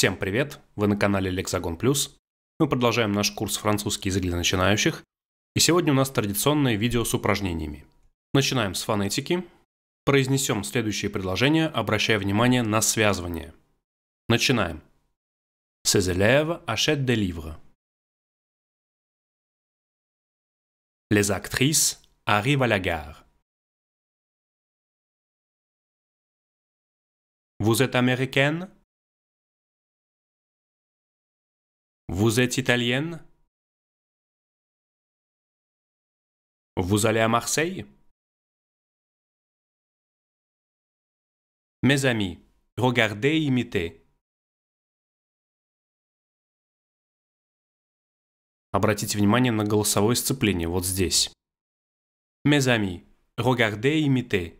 Всем привет! Вы на канале Lexagon Plus. Мы продолжаем наш курс «Французский язык для начинающих». И сегодня у нас традиционное видео с упражнениями. Начинаем с фонетики. Произнесем следующие предложения, обращая внимание на связывание. Начинаем. Ces élèves achètent des livres. Les actrices arrivent à la gare. Vous êtes américaine Vous êtes italienne Vous allez à Marseille Mes amis, regardez et imitez. Обратите внимание на голосовое сцепление вот здесь. Mes amis, regardez et imitez.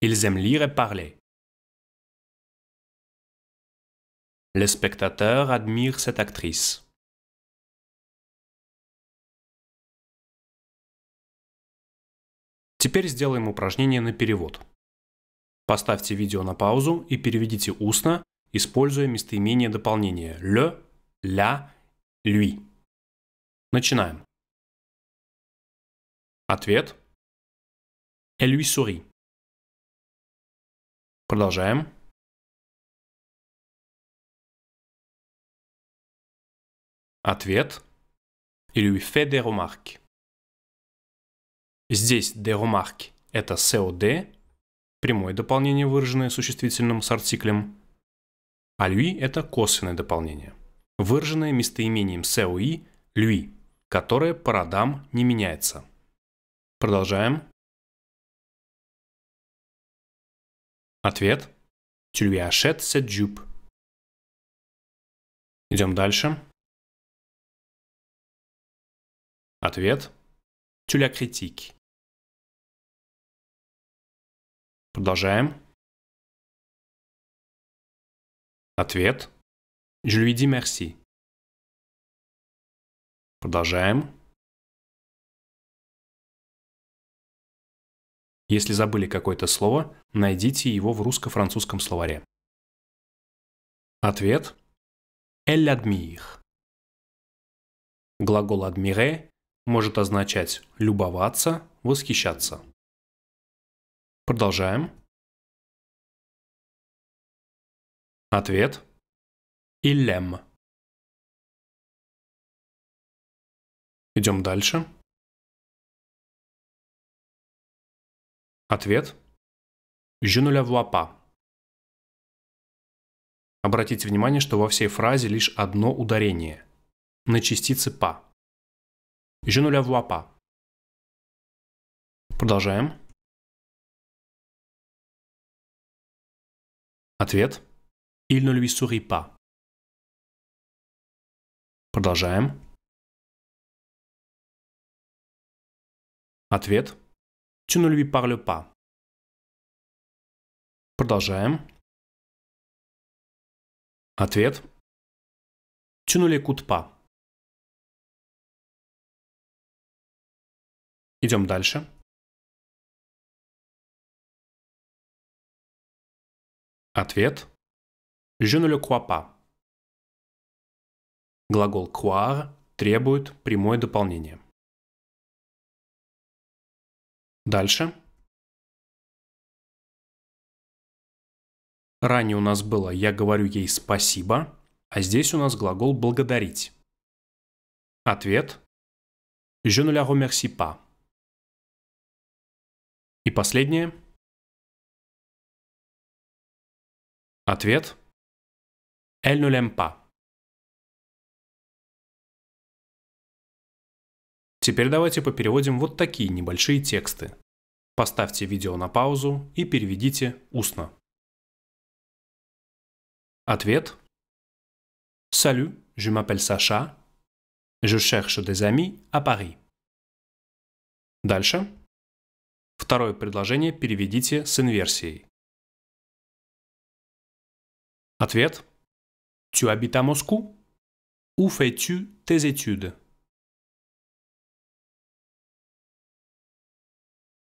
Ils aiment lire et parler. Les spectateurs admirent cette actrice. Теперь сделаем упражнение на перевод. Поставьте видео на паузу и переведите устно, используя местоимение дополнения «le», «la», «lui». Начинаем. Ответ. «Elle lui sourit». Продолжаем. Ответ. Il lui fait des remarques. Здесь des remarques – это COD, прямое дополнение, выраженное существительным с артиклем, а lui – это косвенное дополнение, выраженное местоимением COI – lui, которое по родам не меняется. Продолжаем. Ответ. Tu lui achètes cette jupe. Идем дальше. Ответ – Тюля Критик. Продолжаем. Ответ – je lui dis merci. Продолжаем. Если забыли какое-то слово, найдите его в русско-французском словаре. Ответ – elle admire. Глагол admirer может означать любоваться, восхищаться. Продолжаем. Ответ. Илем. Идем дальше. Ответ. Je ne Обратите внимание, что во всей фразе лишь одно ударение на частице «па». Je ne la vois pas. Продолжаем. Ответ. Il ne lui sourit pas. Продолжаем. Ответ. Tu ne lui parles pas. Продолжаем. Ответ. Tu ne l'écoutes pas. Идем дальше. Ответ. Je ne le crois pas. Глагол croire требует прямое дополнение. Дальше. Ранее у нас было «я говорю ей спасибо», а здесь у нас глагол «благодарить». Ответ. Je ne la remercie pas. И последнее. Ответ. Elle ne l'aime Теперь давайте попереводим вот такие небольшие тексты. Поставьте видео на паузу и переведите устно. Ответ. Salut, je m'appelle Sacha. Je cherche des amis à Paris. Дальше. Второе предложение переведите с инверсией. Ответ. Tu habites à Moscou? Où fais-tu tes études?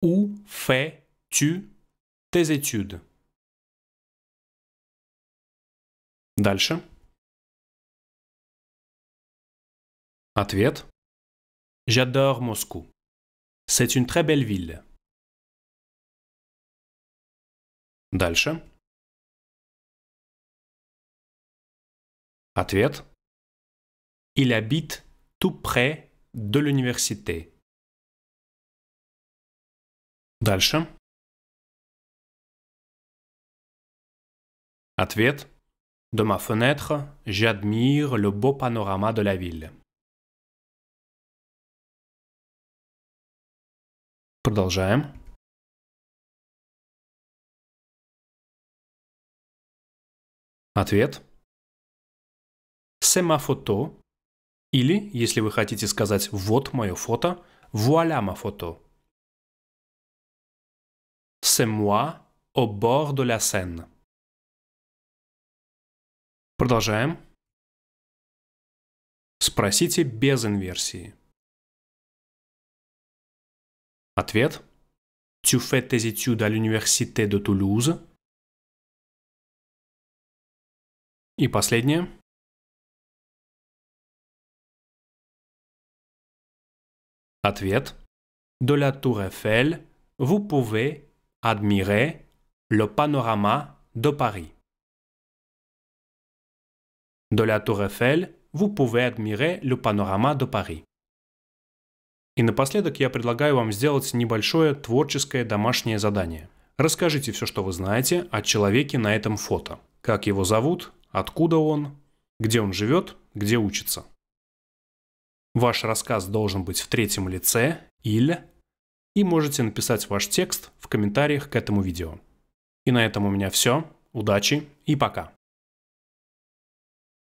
Où fais-tu tes études? Дальше. Ответ. J'adore Moscou. C'est une très belle ville. Дальше. Ответ. Il habite tout près de l'université. Дальше. Ответ. De ma fenêtre, j'admire le beau panorama de la ville. Продолжаем. Ответ фото или, если вы хотите сказать «вот мое фото», «вуаля ма фото». «C'est moi au bord de la Seine». Продолжаем. Спросите без инверсии. Ответ. Tu fais tes études à l'université de Toulouse – И последнее. Ответ. De la Tour Eiffel, vous pouvez admirer le panorama de Paris. De la Tour Eiffel, vous pouvez admirer le panorama de Paris. И напоследок я предлагаю вам сделать небольшое творческое домашнее задание. Расскажите все, что вы знаете о человеке на этом фото как его зовут, откуда он, где он живет, где учится. Ваш рассказ должен быть в третьем лице или и можете написать ваш текст в комментариях к этому видео. И на этом у меня все. Удачи и пока!